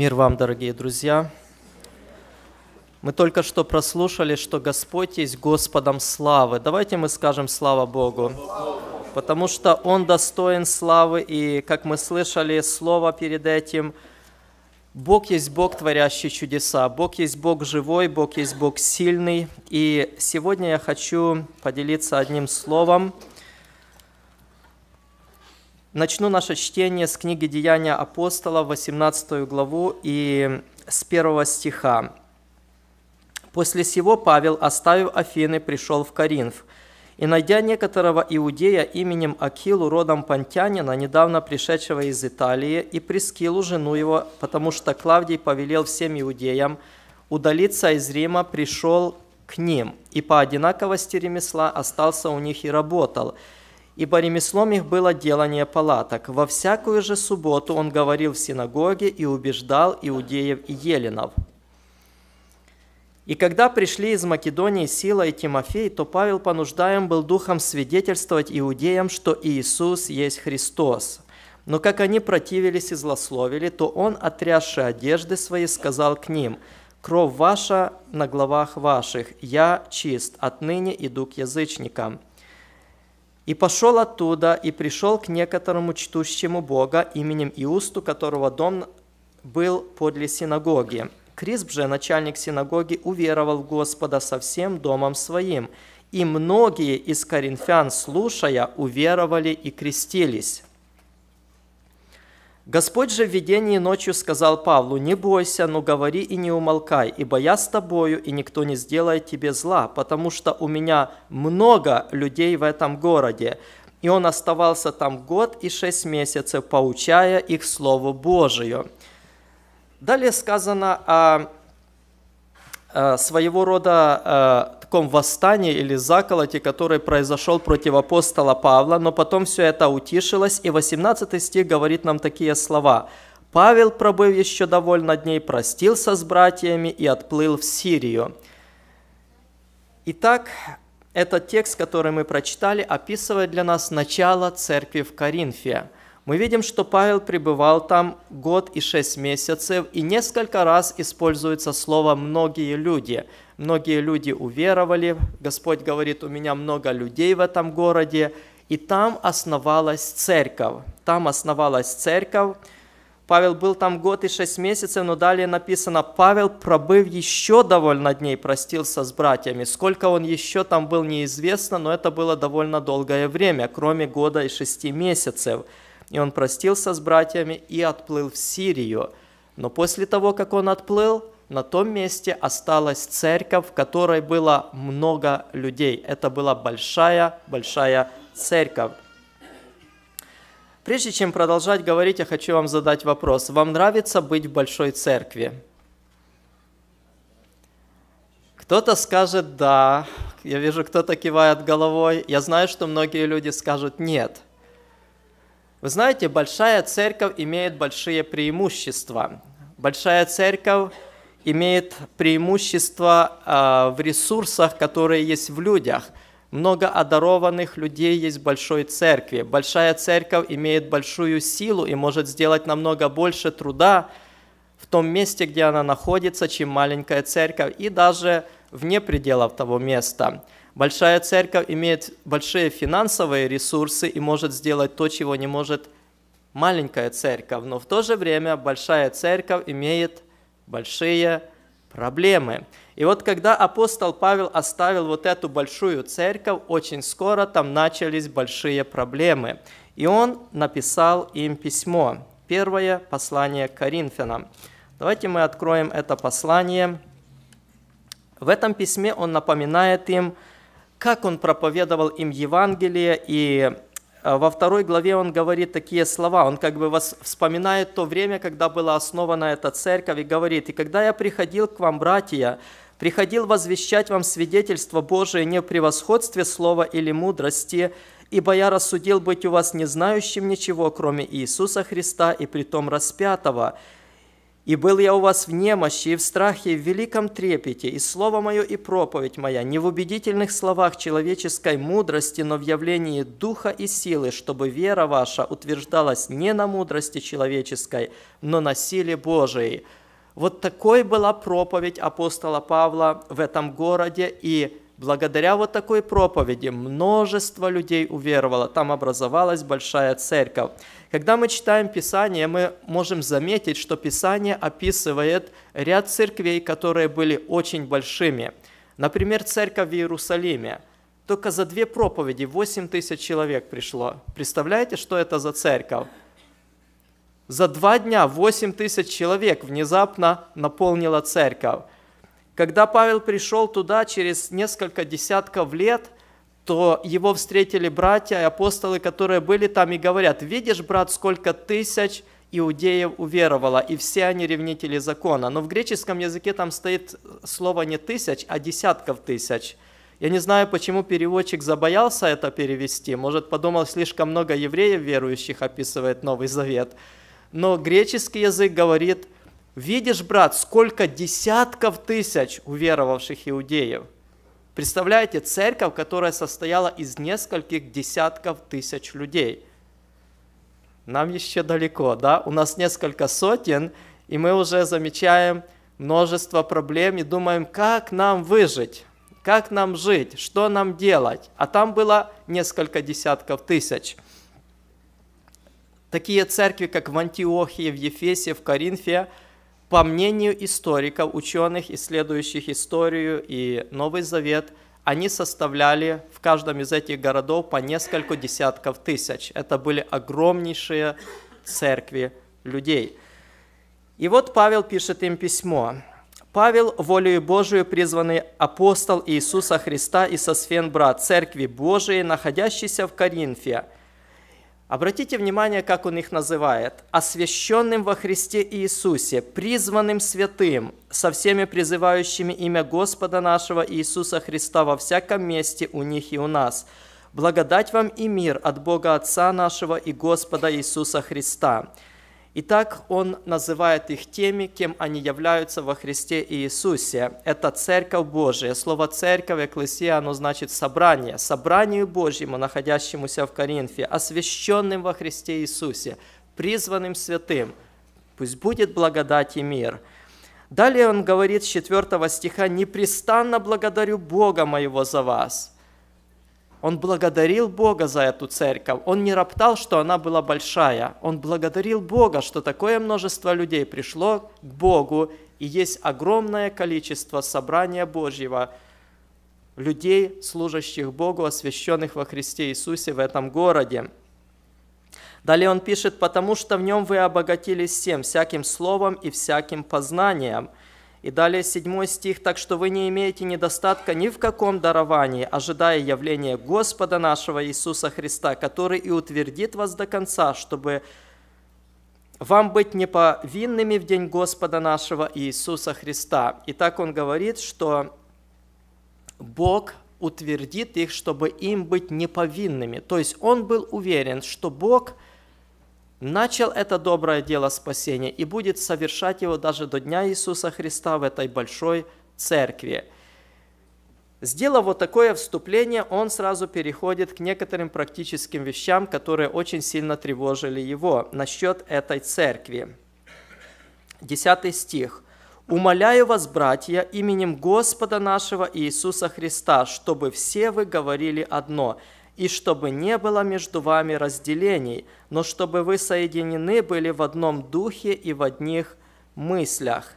Мир вам, дорогие друзья. Мы только что прослушали, что Господь есть Господом славы. Давайте мы скажем слава Богу. Потому что Он достоин славы, и, как мы слышали слово перед этим, Бог есть Бог, творящий чудеса. Бог есть Бог живой, Бог есть Бог сильный. И сегодня я хочу поделиться одним словом – Начну наше чтение с книги «Деяния апостола», 18 главу и с первого стиха. «После сего Павел, оставив Афины, пришел в Коринф, и, найдя некоторого иудея именем Акилу, родом Понтянина, недавно пришедшего из Италии, и Прескилу, жену его, потому что Клавдий повелел всем иудеям удалиться из Рима, пришел к ним, и по одинаковости ремесла остался у них и работал» ибо ремеслом их было делание палаток. Во всякую же субботу он говорил в синагоге и убеждал иудеев и еленов. И когда пришли из Македонии Сила и Тимофей, то Павел понуждаем был духом свидетельствовать иудеям, что Иисус есть Христос. Но как они противились и злословили, то он, отрясши одежды свои, сказал к ним, «Кровь ваша на главах ваших, я чист, отныне иду к язычникам». И пошел оттуда и пришел к некоторому чтущему Бога именем Иусту, которого дом был подле синагоги. Крисп же, начальник синагоги, уверовал в Господа со всем домом своим. И многие из коринфян, слушая, уверовали и крестились. Господь же в видении ночью сказал Павлу, «Не бойся, но говори и не умолкай, ибо я с тобою, и никто не сделает тебе зла, потому что у меня много людей в этом городе». И он оставался там год и шесть месяцев, поучая их Слову Божию. Далее сказано о, о э, своего рода э, таком восстании или заколоте, который произошел против апостола Павла, но потом все это утишилось, и 18 стих говорит нам такие слова. «Павел, пробыв еще довольно дней, простился с братьями и отплыл в Сирию». Итак, этот текст, который мы прочитали, описывает для нас начало церкви в Коринфе. Мы видим, что Павел пребывал там год и шесть месяцев, и несколько раз используется слово «многие люди» многие люди уверовали. Господь говорит, у меня много людей в этом городе. И там основалась церковь. Там основалась церковь. Павел был там год и шесть месяцев, но далее написано, Павел, пробыв еще довольно дней, простился с братьями. Сколько он еще там был, неизвестно, но это было довольно долгое время, кроме года и шести месяцев. И он простился с братьями и отплыл в Сирию. Но после того, как он отплыл, на том месте осталась церковь, в которой было много людей. Это была большая-большая церковь. Прежде чем продолжать говорить, я хочу вам задать вопрос. Вам нравится быть в большой церкви? Кто-то скажет «да», я вижу, кто-то кивает головой. Я знаю, что многие люди скажут «нет». Вы знаете, большая церковь имеет большие преимущества. Большая церковь имеет преимущество а, в ресурсах, которые есть в людях. Много одарованных людей есть в большой церкви. Большая церковь имеет большую силу и может сделать намного больше труда в том месте, где она находится, чем маленькая церковь, и даже вне пределов того места. Большая церковь имеет большие финансовые ресурсы и может сделать то, чего не может маленькая церковь, но в то же время большая церковь имеет большие проблемы. И вот когда апостол Павел оставил вот эту большую церковь, очень скоро там начались большие проблемы. И он написал им письмо. Первое послание к Коринфянам. Давайте мы откроем это послание. В этом письме он напоминает им, как он проповедовал им Евангелие и Э, во второй главе он говорит такие слова, он как бы вспоминает то время, когда была основана эта церковь, и говорит, «И когда я приходил к вам, братья, приходил возвещать вам свидетельство Божие не в превосходстве слова или мудрости, ибо я рассудил быть у вас не знающим ничего, кроме Иисуса Христа и притом распятого». И был я у вас в немощи и в страхе, и в великом трепете, и слово мое, и проповедь моя, не в убедительных словах человеческой мудрости, но в явлении духа и силы, чтобы вера ваша утверждалась не на мудрости человеческой, но на силе Божией». Вот такой была проповедь апостола Павла в этом городе, и Благодаря вот такой проповеди множество людей уверовало, там образовалась большая церковь. Когда мы читаем Писание, мы можем заметить, что Писание описывает ряд церквей, которые были очень большими. Например, церковь в Иерусалиме. Только за две проповеди 8 тысяч человек пришло. Представляете, что это за церковь? За два дня 8 тысяч человек внезапно наполнила церковь. Когда Павел пришел туда через несколько десятков лет, то его встретили братья и апостолы, которые были там и говорят, видишь, брат, сколько тысяч иудеев уверовало, и все они ревнители закона. Но в греческом языке там стоит слово не тысяч, а десятков тысяч. Я не знаю, почему переводчик забоялся это перевести. Может, подумал, слишком много евреев верующих описывает Новый Завет. Но греческий язык говорит – Видишь, брат, сколько десятков тысяч уверовавших иудеев. Представляете, церковь, которая состояла из нескольких десятков тысяч людей. Нам еще далеко, да? У нас несколько сотен, и мы уже замечаем множество проблем и думаем, как нам выжить, как нам жить, что нам делать. А там было несколько десятков тысяч. Такие церкви, как в Антиохии, в Ефесе, в Коринфе – по мнению историков, ученых, исследующих историю и Новый Завет, они составляли в каждом из этих городов по несколько десятков тысяч. Это были огромнейшие церкви людей. И вот Павел пишет им письмо. Павел, волею Божию призванный апостол Иисуса Христа и сосфен брат Церкви Божией, находящийся в Коринфе – Обратите внимание, как он их называет. «Освященным во Христе Иисусе, призванным святым, со всеми призывающими имя Господа нашего Иисуса Христа во всяком месте у них и у нас. Благодать вам и мир от Бога Отца нашего и Господа Иисуса Христа». И так он называет их теми, кем они являются во Христе Иисусе. Это Церковь Божия. Слово «церковь», «экклесия», оно значит «собрание». Собранию Божьему, находящемуся в Коринфе, освященным во Христе Иисусе, призванным святым. Пусть будет благодать и мир. Далее он говорит с 4 стиха «Непрестанно благодарю Бога моего за вас». Он благодарил Бога за эту церковь. Он не роптал, что она была большая. Он благодарил Бога, что такое множество людей пришло к Богу, и есть огромное количество собрания Божьего, людей, служащих Богу, освященных во Христе Иисусе в этом городе. Далее он пишет, «Потому что в нем вы обогатились всем, всяким словом и всяким познанием». И далее седьмой стих, «Так что вы не имеете недостатка ни в каком даровании, ожидая явления Господа нашего Иисуса Христа, который и утвердит вас до конца, чтобы вам быть неповинными в день Господа нашего Иисуса Христа». И так он говорит, что Бог утвердит их, чтобы им быть неповинными. То есть он был уверен, что Бог – начал это доброе дело спасения и будет совершать его даже до дня Иисуса Христа в этой большой церкви. Сделав вот такое вступление, он сразу переходит к некоторым практическим вещам, которые очень сильно тревожили его насчет этой церкви. Десятый стих. «Умоляю вас, братья, именем Господа нашего Иисуса Христа, чтобы все вы говорили одно – и чтобы не было между вами разделений, но чтобы вы соединены были в одном духе и в одних мыслях.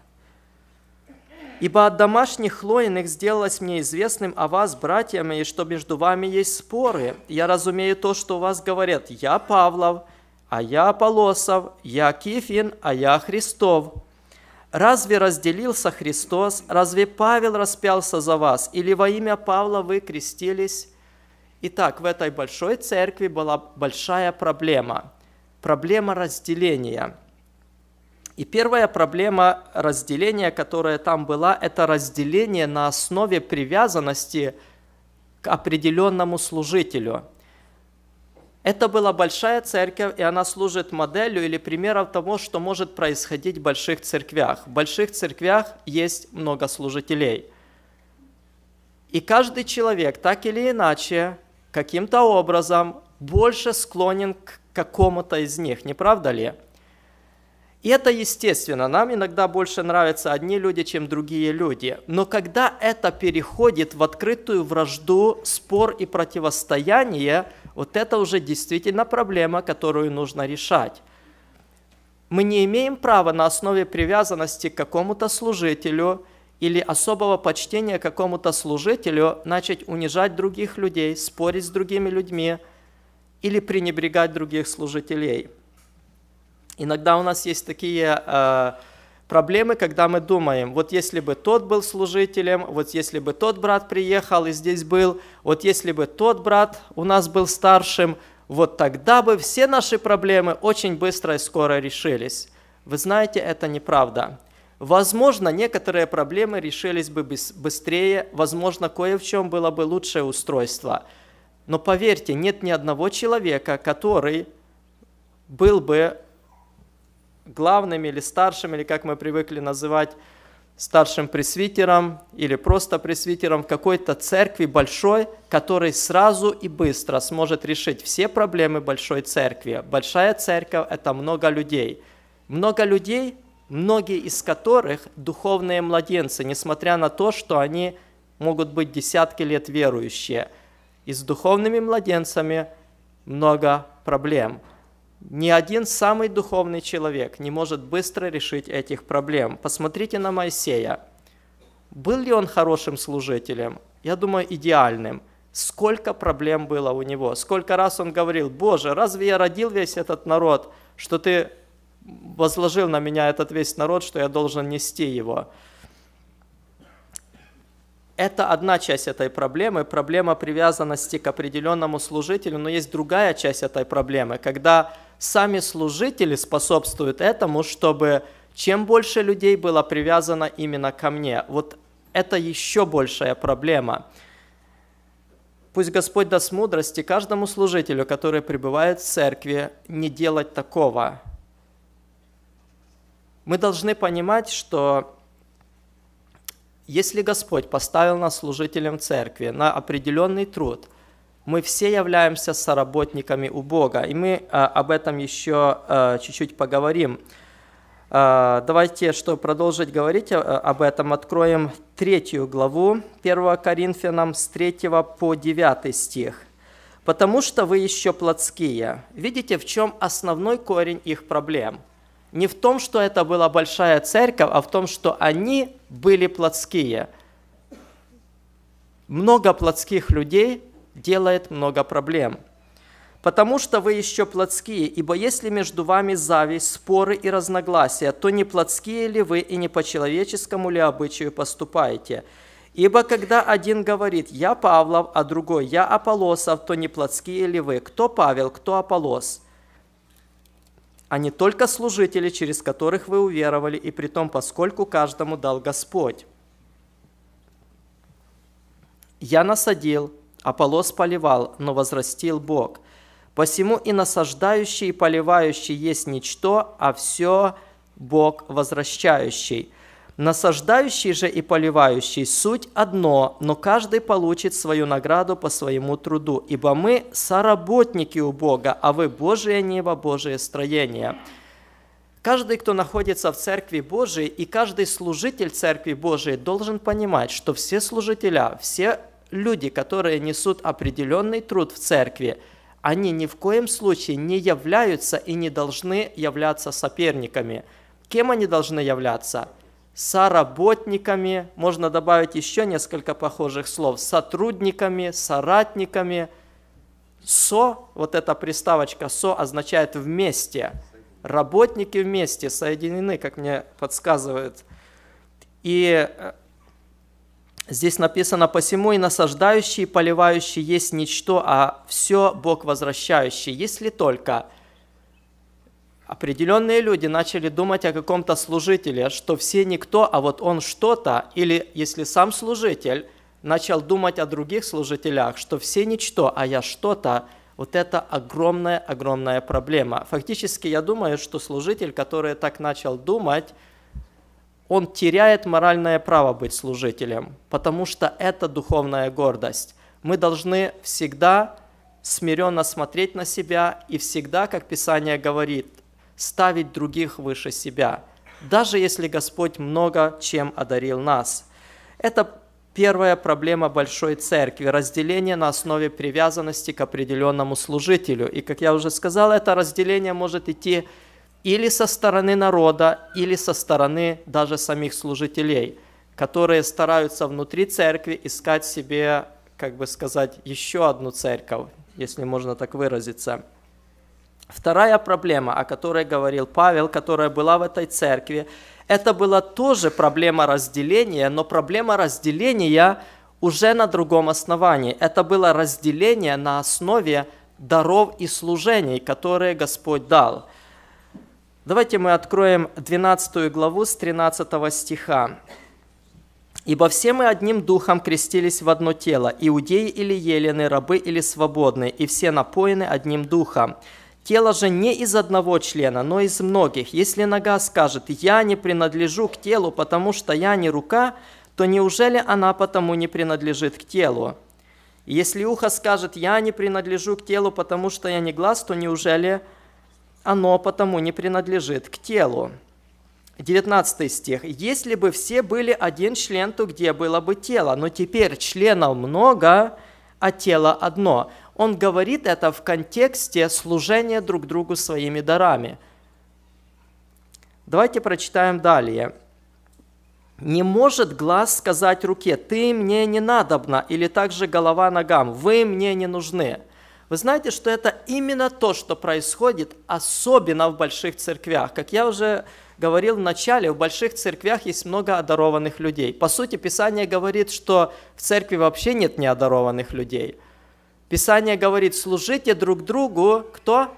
Ибо от домашних хлоиных сделалось мне известным о вас, братьями, и что между вами есть споры. Я разумею то, что у вас говорят «я Павлов», «а я Аполосов», «я Кифин», «а я Христов». Разве разделился Христос? Разве Павел распялся за вас? Или во имя Павла вы крестились? Итак, в этой большой церкви была большая проблема. Проблема разделения. И первая проблема разделения, которая там была, это разделение на основе привязанности к определенному служителю. Это была большая церковь, и она служит моделью или примером того, что может происходить в больших церквях. В больших церквях есть много служителей. И каждый человек так или иначе каким-то образом больше склонен к какому-то из них, не правда ли? И это естественно, нам иногда больше нравятся одни люди, чем другие люди. Но когда это переходит в открытую вражду, спор и противостояние, вот это уже действительно проблема, которую нужно решать. Мы не имеем права на основе привязанности к какому-то служителю – или особого почтения какому-то служителю начать унижать других людей, спорить с другими людьми или пренебрегать других служителей. Иногда у нас есть такие э, проблемы, когда мы думаем, вот если бы тот был служителем, вот если бы тот брат приехал и здесь был, вот если бы тот брат у нас был старшим, вот тогда бы все наши проблемы очень быстро и скоро решились. Вы знаете, это неправда. Возможно, некоторые проблемы решились бы быстрее, возможно, кое в чем было бы лучшее устройство. Но поверьте, нет ни одного человека, который был бы главным или старшим, или как мы привыкли называть, старшим пресвитером или просто пресвитером в какой-то церкви большой, который сразу и быстро сможет решить все проблемы большой церкви. Большая церковь – это много людей. Много людей многие из которых духовные младенцы, несмотря на то, что они могут быть десятки лет верующие. И с духовными младенцами много проблем. Ни один самый духовный человек не может быстро решить этих проблем. Посмотрите на Моисея. Был ли он хорошим служителем? Я думаю, идеальным. Сколько проблем было у него, сколько раз он говорил, «Боже, разве я родил весь этот народ, что ты возложил на меня этот весь народ, что я должен нести его. Это одна часть этой проблемы, проблема привязанности к определенному служителю, но есть другая часть этой проблемы, когда сами служители способствуют этому, чтобы чем больше людей было привязано именно ко мне. Вот это еще большая проблема. Пусть Господь даст мудрости каждому служителю, который пребывает в церкви, не делать такого – мы должны понимать, что если Господь поставил нас служителем церкви на определенный труд, мы все являемся соработниками у Бога, и мы а, об этом еще а, чуть-чуть поговорим. А, давайте, чтобы продолжить говорить а, об этом, откроем третью главу 1 Коринфянам с 3 по 9 стих. «Потому что вы еще плотские». Видите, в чем основной корень их проблем – не в том, что это была большая церковь, а в том, что они были плотские. Много плотских людей делает много проблем. Потому что вы еще плотские, ибо если между вами зависть, споры и разногласия, то не плотские ли вы и не по человеческому ли обычаю поступаете? Ибо когда один говорит «я Павлов», а другой «я Аполлосов», то не плотские ли вы? Кто Павел, кто Аполос? а не только служители, через которых вы уверовали, и при том, поскольку каждому дал Господь. Я насадил, Аполос поливал, но возрастил Бог. Посему и насаждающий, и поливающий есть ничто, а все Бог возвращающий – Насаждающий же и поливающий суть одно, но каждый получит свою награду по своему труду, ибо мы соработники у Бога, а вы Божие небо, Божие строение». Каждый, кто находится в Церкви Божией, и каждый служитель Церкви Божией должен понимать, что все служителя, все люди, которые несут определенный труд в Церкви, они ни в коем случае не являются и не должны являться соперниками. Кем они должны являться? соработниками, можно добавить еще несколько похожих слов, сотрудниками, соратниками. Со, вот эта приставочка со означает вместе. Работники вместе соединены, как мне подсказывает. И э, здесь написано, посему и насаждающий, и поливающий есть ничто, а все Бог возвращающий, если только – Определенные люди начали думать о каком-то служителе, что все никто, а вот он что-то, или если сам служитель начал думать о других служителях, что все ничто, а я что-то, вот это огромная-огромная проблема. Фактически я думаю, что служитель, который так начал думать, он теряет моральное право быть служителем, потому что это духовная гордость. Мы должны всегда смиренно смотреть на себя и всегда, как Писание говорит, ставить других выше себя, даже если Господь много чем одарил нас. Это первая проблема большой церкви – разделение на основе привязанности к определенному служителю. И, как я уже сказал, это разделение может идти или со стороны народа, или со стороны даже самих служителей, которые стараются внутри церкви искать себе, как бы сказать, еще одну церковь, если можно так выразиться – Вторая проблема, о которой говорил Павел, которая была в этой церкви, это была тоже проблема разделения, но проблема разделения уже на другом основании. Это было разделение на основе даров и служений, которые Господь дал. Давайте мы откроем 12 главу с 13 стиха. «Ибо все мы одним духом крестились в одно тело, иудеи или елены, рабы или свободные, и все напоены одним духом». Тело же не из одного члена, но из многих. Если нога скажет «я не принадлежу к телу, потому что я не рука», то неужели она потому не принадлежит к телу? Если ухо скажет «я не принадлежу к телу, потому что я не глаз», то неужели оно потому не принадлежит к телу? 19 стих. «Если бы все были один член, то где было бы тело? Но теперь членов много, а тело одно». Он говорит это в контексте служения друг другу своими дарами. Давайте прочитаем далее. Не может глаз сказать руке, ты мне не надобна, или также голова ногам, вы мне не нужны. Вы знаете, что это именно то, что происходит, особенно в больших церквях. Как я уже говорил в начале, в больших церквях есть много одарованных людей. По сути, Писание говорит, что в церкви вообще нет неодарованных людей – Писание говорит, служите друг другу, кто?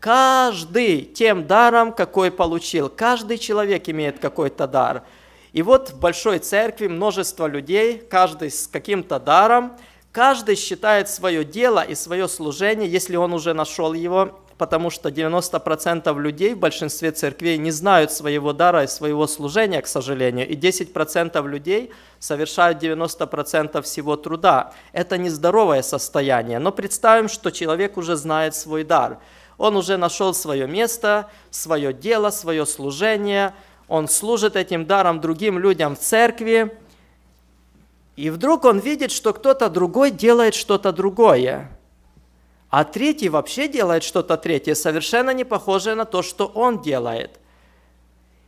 Каждый тем даром, какой получил. Каждый человек имеет какой-то дар. И вот в большой церкви множество людей, каждый с каким-то даром, каждый считает свое дело и свое служение, если он уже нашел его, потому что 90% людей в большинстве церквей не знают своего дара и своего служения, к сожалению, и 10% людей совершают 90% всего труда. Это нездоровое состояние, но представим, что человек уже знает свой дар. Он уже нашел свое место, свое дело, свое служение, он служит этим даром другим людям в церкви, и вдруг он видит, что кто-то другой делает что-то другое – а третий вообще делает что-то третье, совершенно не похожее на то, что он делает.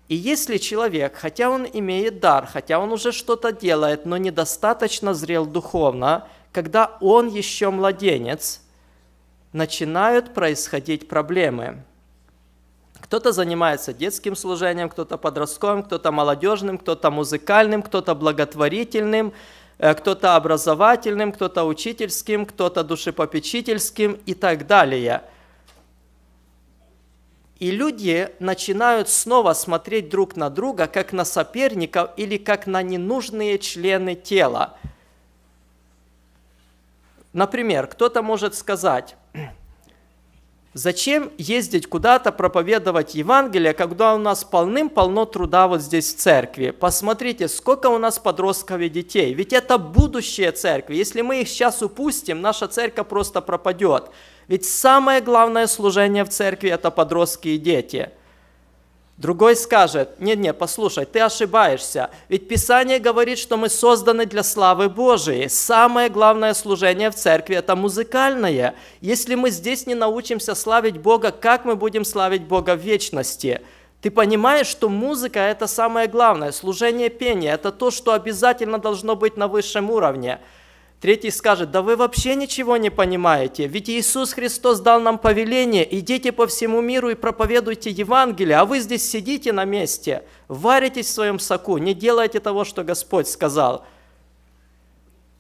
И если человек, хотя он имеет дар, хотя он уже что-то делает, но недостаточно зрел духовно, когда он еще младенец, начинают происходить проблемы. Кто-то занимается детским служением, кто-то подростковым, кто-то молодежным, кто-то музыкальным, кто-то благотворительным – Э, кто-то образовательным, кто-то учительским, кто-то душепопечительским и так далее. И люди начинают снова смотреть друг на друга, как на соперников или как на ненужные члены тела. Например, кто-то может сказать, Зачем ездить куда-то проповедовать Евангелие, когда у нас полным-полно труда вот здесь в церкви? Посмотрите, сколько у нас подростков и детей. Ведь это будущее церкви. Если мы их сейчас упустим, наша церковь просто пропадет. Ведь самое главное служение в церкви – это подростки и дети – Другой скажет, не-не, послушай, ты ошибаешься, ведь Писание говорит, что мы созданы для славы Божией. Самое главное служение в церкви – это музыкальное. Если мы здесь не научимся славить Бога, как мы будем славить Бога в вечности? Ты понимаешь, что музыка – это самое главное, служение пения – это то, что обязательно должно быть на высшем уровне – Третий скажет, да вы вообще ничего не понимаете, ведь Иисус Христос дал нам повеление, идите по всему миру и проповедуйте Евангелие, а вы здесь сидите на месте, варитесь в своем соку, не делайте того, что Господь сказал.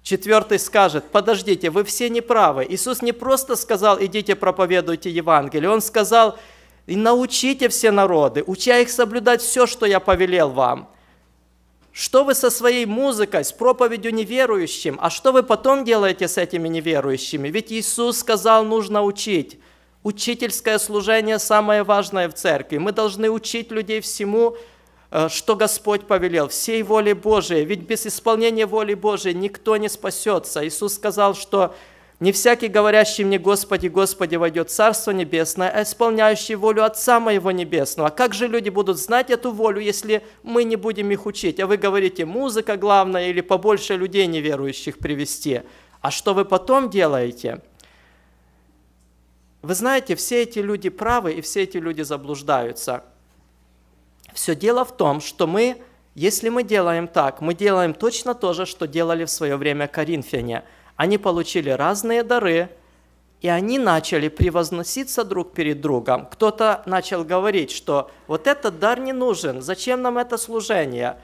Четвертый скажет, подождите, вы все неправы. Иисус не просто сказал, идите проповедуйте Евангелие, Он сказал, и научите все народы, уча их соблюдать все, что я повелел вам – что вы со своей музыкой, с проповедью неверующим? А что вы потом делаете с этими неверующими? Ведь Иисус сказал, нужно учить. Учительское служение самое важное в церкви. Мы должны учить людей всему, э, что Господь повелел, всей воле Божией. Ведь без исполнения воли Божией никто не спасется. Иисус сказал, что не всякий, говорящий мне, Господи, Господи, войдет в Царство Небесное, а исполняющий волю Отца Моего Небесного. А как же люди будут знать эту волю, если мы не будем их учить? А вы говорите, музыка главная или побольше людей неверующих привести. А что вы потом делаете? Вы знаете, все эти люди правы и все эти люди заблуждаются. Все дело в том, что мы, если мы делаем так, мы делаем точно то же, что делали в свое время коринфяне – они получили разные дары, и они начали превозноситься друг перед другом. Кто-то начал говорить, что вот этот дар не нужен, зачем нам это служение?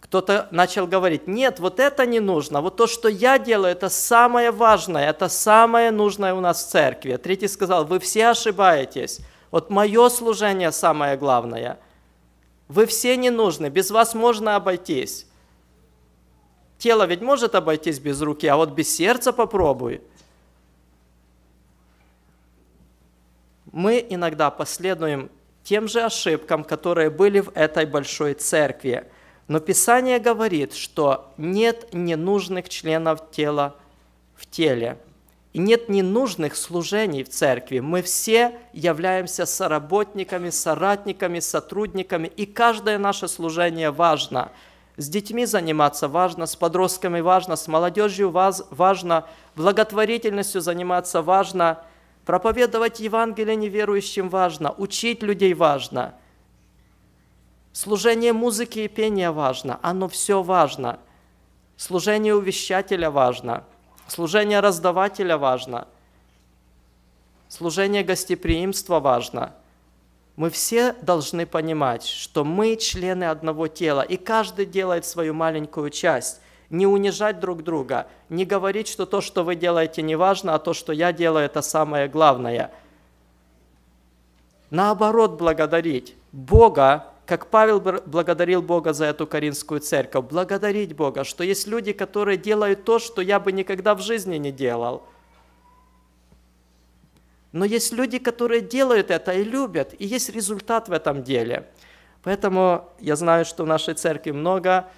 Кто-то начал говорить, нет, вот это не нужно, вот то, что я делаю, это самое важное, это самое нужное у нас в церкви. Третий сказал, вы все ошибаетесь, вот мое служение самое главное. Вы все не нужны, без вас можно обойтись. Тело ведь может обойтись без руки, а вот без сердца попробуй. Мы иногда последуем тем же ошибкам, которые были в этой большой церкви. Но Писание говорит, что нет ненужных членов тела в теле. И нет ненужных служений в церкви. Мы все являемся соработниками, соратниками, сотрудниками, и каждое наше служение важно – с детьми заниматься важно, с подростками важно, с молодежью важно, благотворительностью заниматься важно, проповедовать Евангелие неверующим важно, учить людей важно, служение музыки и пения важно, оно все важно, служение увещателя важно, служение раздавателя важно, служение гостеприимства важно – мы все должны понимать, что мы члены одного тела, и каждый делает свою маленькую часть. Не унижать друг друга, не говорить, что то, что вы делаете, не важно, а то, что я делаю, это самое главное. Наоборот, благодарить Бога, как Павел благодарил Бога за эту Каринскую церковь, благодарить Бога, что есть люди, которые делают то, что я бы никогда в жизни не делал – но есть люди, которые делают это и любят, и есть результат в этом деле. Поэтому я знаю, что в нашей церкви много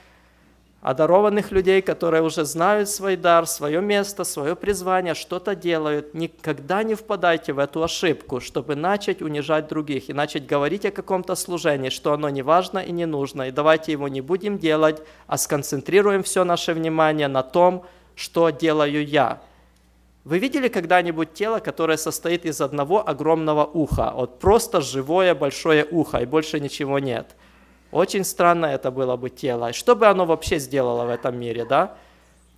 одарованных людей, которые уже знают свой дар, свое место, свое призвание, что-то делают. Никогда не впадайте в эту ошибку, чтобы начать унижать других и начать говорить о каком-то служении, что оно не важно и не нужно, и давайте его не будем делать, а сконцентрируем все наше внимание на том, что делаю я – вы видели когда-нибудь тело, которое состоит из одного огромного уха? Вот просто живое большое ухо, и больше ничего нет. Очень странно это было бы тело. И что бы оно вообще сделало в этом мире, да?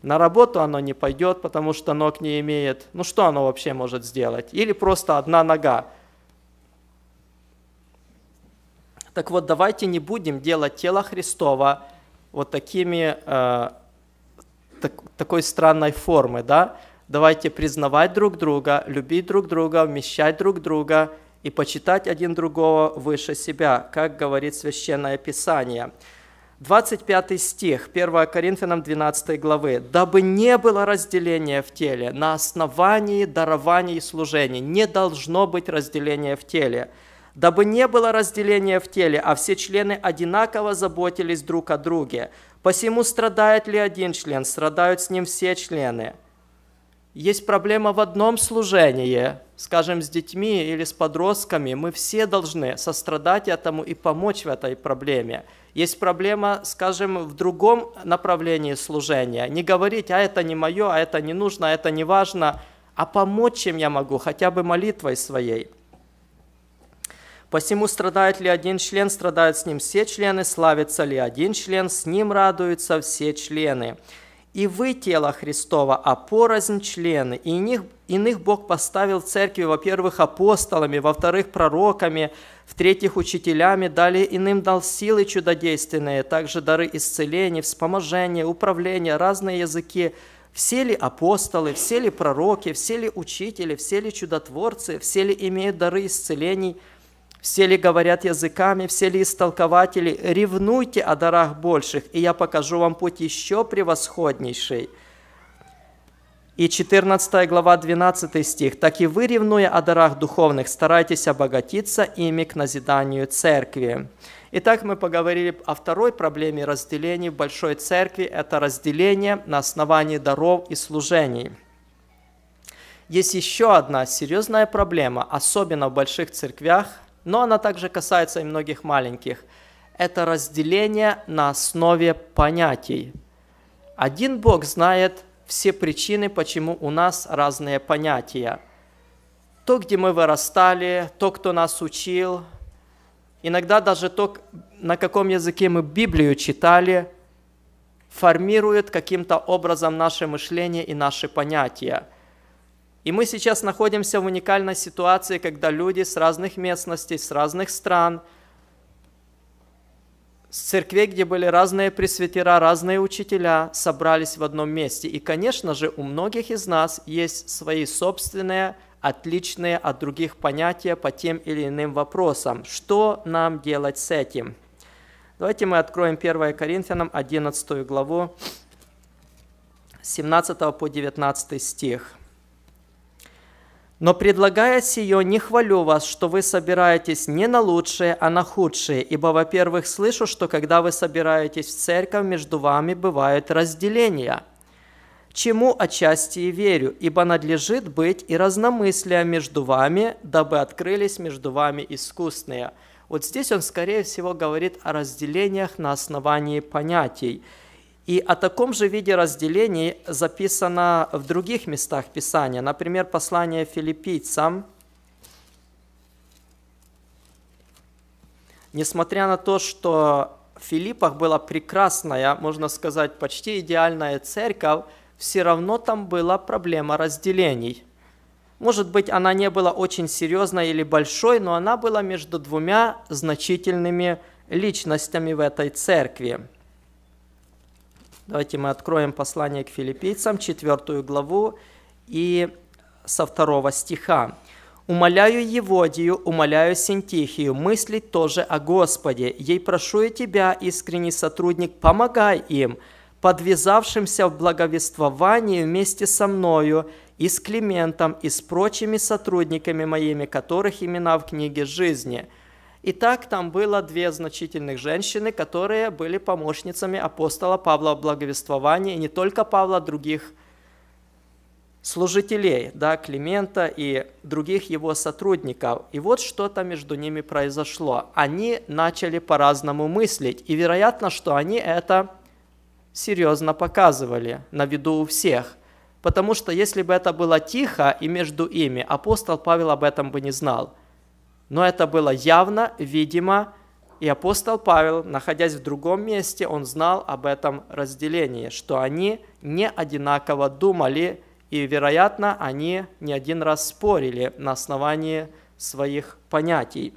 На работу оно не пойдет, потому что ног не имеет. Ну что оно вообще может сделать? Или просто одна нога. Так вот, давайте не будем делать тело Христова вот такими, э, так, такой странной формы, да? Давайте признавать друг друга, любить друг друга, вмещать друг друга и почитать один другого выше себя, как говорит Священное Писание. 25 стих 1 Коринфянам 12 главы. «Дабы не было разделения в теле на основании дарований и служений». Не должно быть разделения в теле. «Дабы не было разделения в теле, а все члены одинаково заботились друг о друге. Посему страдает ли один член, страдают с ним все члены». Есть проблема в одном служении, скажем, с детьми или с подростками. Мы все должны сострадать этому и помочь в этой проблеме. Есть проблема, скажем, в другом направлении служения. Не говорить, а это не мое, а это не нужно, а это не важно, а помочь чем я могу, хотя бы молитвой своей. Посему страдает ли один член, страдают с ним все члены, славится ли один член, с ним радуются все члены и вы тело Христова, а порознь члены. И иных, иных Бог поставил в церкви, во-первых, апостолами, во-вторых, пророками, в-третьих, учителями, далее иным дал силы чудодейственные, также дары исцеления, вспоможения, управления, разные языки. Все ли апостолы, все ли пророки, все ли учители, все ли чудотворцы, все ли имеют дары исцелений – все ли говорят языками, все ли истолкователи? Ревнуйте о дарах больших, и я покажу вам путь еще превосходнейший». И 14 глава, 12 стих. «Так и вы, ревнуя о дарах духовных, старайтесь обогатиться ими к назиданию церкви». Итак, мы поговорили о второй проблеме разделений в Большой Церкви. Это разделение на основании даров и служений. Есть еще одна серьезная проблема, особенно в больших церквях – но она также касается и многих маленьких. Это разделение на основе понятий. Один Бог знает все причины, почему у нас разные понятия. То, где мы вырастали, то, кто нас учил, иногда даже то, на каком языке мы Библию читали, формирует каким-то образом наше мышление и наши понятия – и мы сейчас находимся в уникальной ситуации, когда люди с разных местностей, с разных стран, с церквей, где были разные пресвитера, разные учителя, собрались в одном месте. И, конечно же, у многих из нас есть свои собственные, отличные от других понятия по тем или иным вопросам. Что нам делать с этим? Давайте мы откроем 1 Коринфянам 11 главу 17 по 19 стих. Но предлагая сие, не хвалю вас, что вы собираетесь не на лучшее, а на худшее, ибо, во-первых, слышу, что когда вы собираетесь в церковь, между вами бывают разделения. Чему отчасти и верю, ибо надлежит быть и разномыслия между вами, дабы открылись между вами искусные». Вот здесь он, скорее всего, говорит о разделениях на основании понятий – и о таком же виде разделений записано в других местах Писания. Например, послание филиппийцам. Несмотря на то, что в Филиппах была прекрасная, можно сказать, почти идеальная церковь, все равно там была проблема разделений. Может быть, она не была очень серьезной или большой, но она была между двумя значительными личностями в этой церкви. Давайте мы откроем послание к филиппийцам, 4 главу и со второго стиха. «Умоляю Еводию, умоляю Синтихию, мыслить тоже о Господе. Ей прошу и тебя, искренний сотрудник, помогай им, подвязавшимся в благовествовании вместе со мною, и с Климентом, и с прочими сотрудниками моими, которых имена в книге жизни». И так там было две значительных женщины, которые были помощницами апостола Павла в благовествовании, и не только Павла, а других служителей, да, Климента и других его сотрудников. И вот что-то между ними произошло. Они начали по-разному мыслить, и вероятно, что они это серьезно показывали на виду у всех. Потому что если бы это было тихо и между ими, апостол Павел об этом бы не знал – но это было явно, видимо, и апостол Павел, находясь в другом месте, он знал об этом разделении, что они не одинаково думали, и, вероятно, они не один раз спорили на основании своих понятий.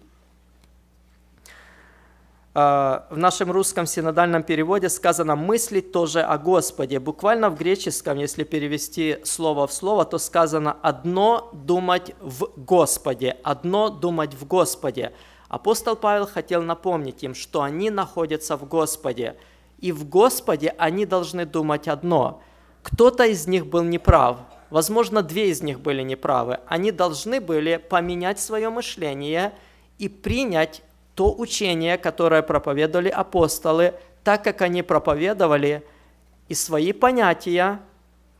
Э, в нашем русском синодальном переводе сказано «мыслить тоже о Господе». Буквально в греческом, если перевести слово в слово, то сказано «одно думать в Господе», «одно думать в Господе». Апостол Павел хотел напомнить им, что они находятся в Господе, и в Господе они должны думать одно. Кто-то из них был неправ, возможно, две из них были неправы. Они должны были поменять свое мышление и принять то учение, которое проповедовали апостолы, так как они проповедовали, и свои понятия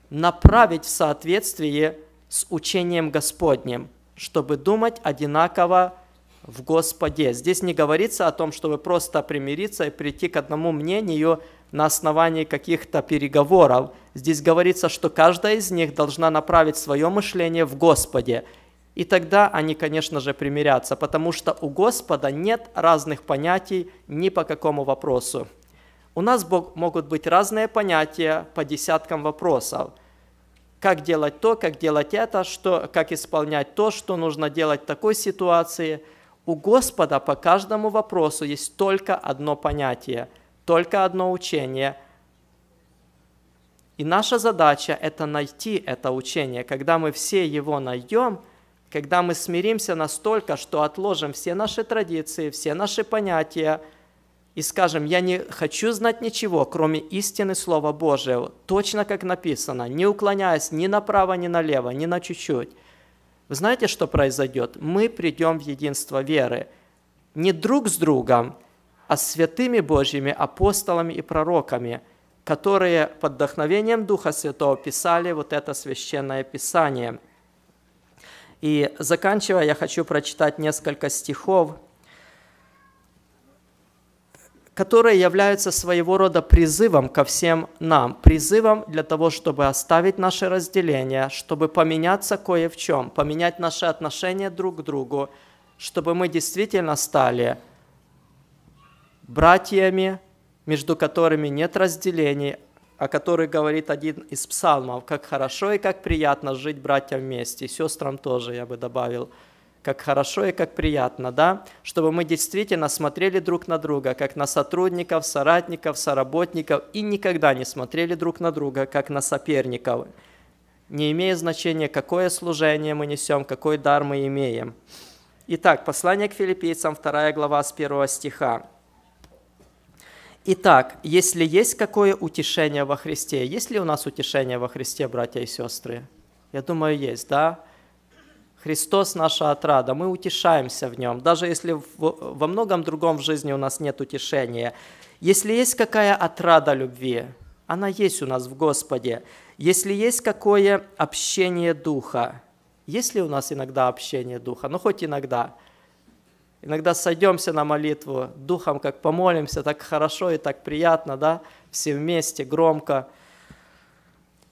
направить в соответствии с учением Господним, чтобы думать одинаково в Господе. Здесь не говорится о том, чтобы просто примириться и прийти к одному мнению на основании каких-то переговоров. Здесь говорится, что каждая из них должна направить свое мышление в Господе – и тогда они, конечно же, примирятся, потому что у Господа нет разных понятий ни по какому вопросу. У нас Бог могут быть разные понятия по десяткам вопросов. Как делать то, как делать это, что, как исполнять то, что нужно делать в такой ситуации. У Господа по каждому вопросу есть только одно понятие, только одно учение. И наша задача – это найти это учение. Когда мы все его найдем – когда мы смиримся настолько, что отложим все наши традиции, все наши понятия и скажем, я не хочу знать ничего, кроме истины Слова Божьего, точно как написано, не уклоняясь ни направо, ни налево, ни на чуть-чуть. Вы знаете, что произойдет? Мы придем в единство веры. Не друг с другом, а с святыми Божьими апостолами и пророками, которые под вдохновением Духа Святого писали вот это священное Писание – и заканчивая, я хочу прочитать несколько стихов, которые являются своего рода призывом ко всем нам, призывом для того, чтобы оставить наше разделение, чтобы поменяться кое в чем, поменять наши отношения друг к другу, чтобы мы действительно стали братьями, между которыми нет разделений, о которой говорит один из псалмов, как хорошо и как приятно жить братьям вместе, сестрам тоже я бы добавил, как хорошо и как приятно, да, чтобы мы действительно смотрели друг на друга, как на сотрудников, соратников, соработников, и никогда не смотрели друг на друга, как на соперников, не имея значения, какое служение мы несем, какой дар мы имеем. Итак, послание к филиппийцам, 2 глава с 1 стиха. Итак, если есть какое утешение во Христе, есть ли у нас утешение во Христе, братья и сестры? Я думаю, есть, да? Христос – наша отрада, мы утешаемся в Нем, даже если во многом другом в жизни у нас нет утешения. Если есть какая отрада любви, она есть у нас в Господе. Если есть какое общение Духа, есть ли у нас иногда общение Духа? Ну, хоть иногда – Иногда сойдемся на молитву, духом как помолимся, так хорошо и так приятно, да, все вместе, громко.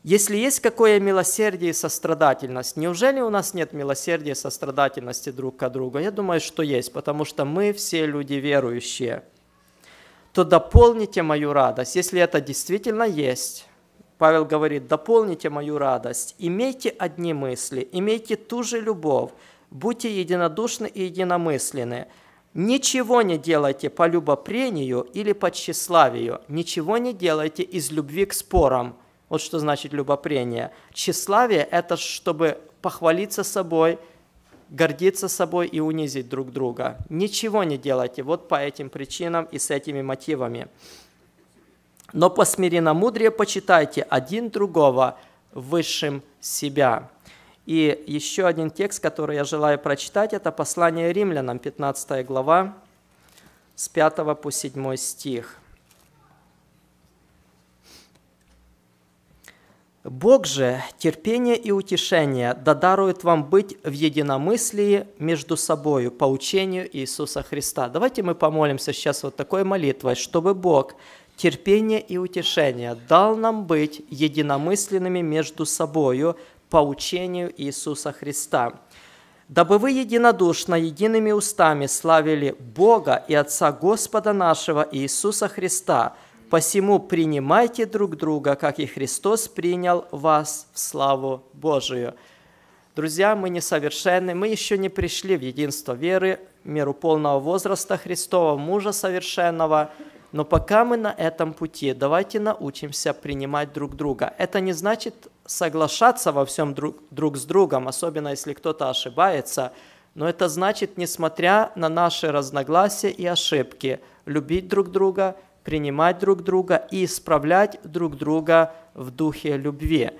Если есть какое милосердие и сострадательность, неужели у нас нет милосердия и сострадательности друг к другу? Я думаю, что есть, потому что мы все люди верующие. То дополните мою радость, если это действительно есть. Павел говорит, дополните мою радость, имейте одни мысли, имейте ту же любовь, будьте единодушны и единомысленны. Ничего не делайте по любопрению или по тщеславию. Ничего не делайте из любви к спорам. Вот что значит любопрение. Тщеславие – это чтобы похвалиться собой, гордиться собой и унизить друг друга. Ничего не делайте вот по этим причинам и с этими мотивами. Но по мудрее почитайте один другого высшим себя. И еще один текст, который я желаю прочитать, это послание римлянам, 15 глава, с 5 по 7 стих. «Бог же терпение и утешение додарует вам быть в единомыслии между собою по учению Иисуса Христа». Давайте мы помолимся сейчас вот такой молитвой, чтобы Бог терпение и утешение дал нам быть единомысленными между собою по учению Иисуса Христа, дабы вы единодушно, едиными устами славили Бога и Отца Господа нашего Иисуса Христа. Посему принимайте друг друга, как и Христос принял вас в славу Божию». Друзья, мы несовершенны, мы еще не пришли в единство веры, меру полного возраста Христова, мужа совершенного – но пока мы на этом пути, давайте научимся принимать друг друга. Это не значит соглашаться во всем друг, друг с другом, особенно если кто-то ошибается, но это значит, несмотря на наши разногласия и ошибки, любить друг друга, принимать друг друга и исправлять друг друга в духе любви.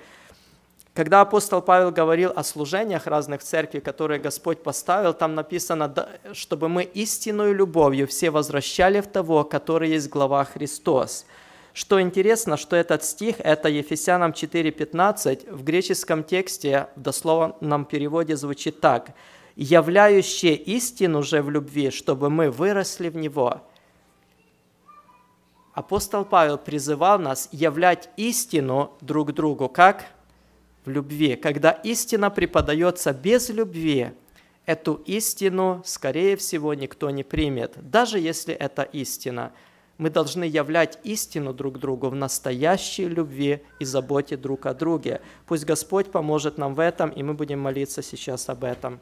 Когда апостол Павел говорил о служениях разных церквей, которые Господь поставил, там написано, чтобы мы истинную любовью все возвращали в того, который есть глава Христос. Что интересно, что этот стих, это Ефесянам 4.15, в греческом тексте, в дословном переводе звучит так. «Являющие истину же в любви, чтобы мы выросли в Него». Апостол Павел призывал нас являть истину друг другу, как – в любви. Когда истина преподается без любви, эту истину, скорее всего, никто не примет, даже если это истина. Мы должны являть истину друг другу в настоящей любви и заботе друг о друге. Пусть Господь поможет нам в этом, и мы будем молиться сейчас об этом.